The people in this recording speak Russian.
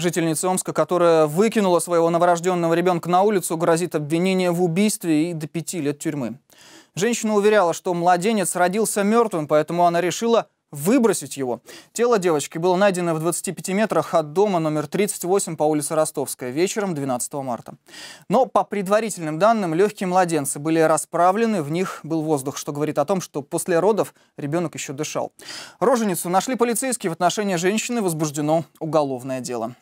Жительница Омска, которая выкинула своего новорожденного ребенка на улицу, грозит обвинение в убийстве и до пяти лет тюрьмы. Женщина уверяла, что младенец родился мертвым, поэтому она решила выбросить его. Тело девочки было найдено в 25 метрах от дома номер 38 по улице Ростовская вечером 12 марта. Но по предварительным данным, легкие младенцы были расправлены, в них был воздух, что говорит о том, что после родов ребенок еще дышал. Роженицу нашли полицейские, в отношении женщины возбуждено уголовное дело.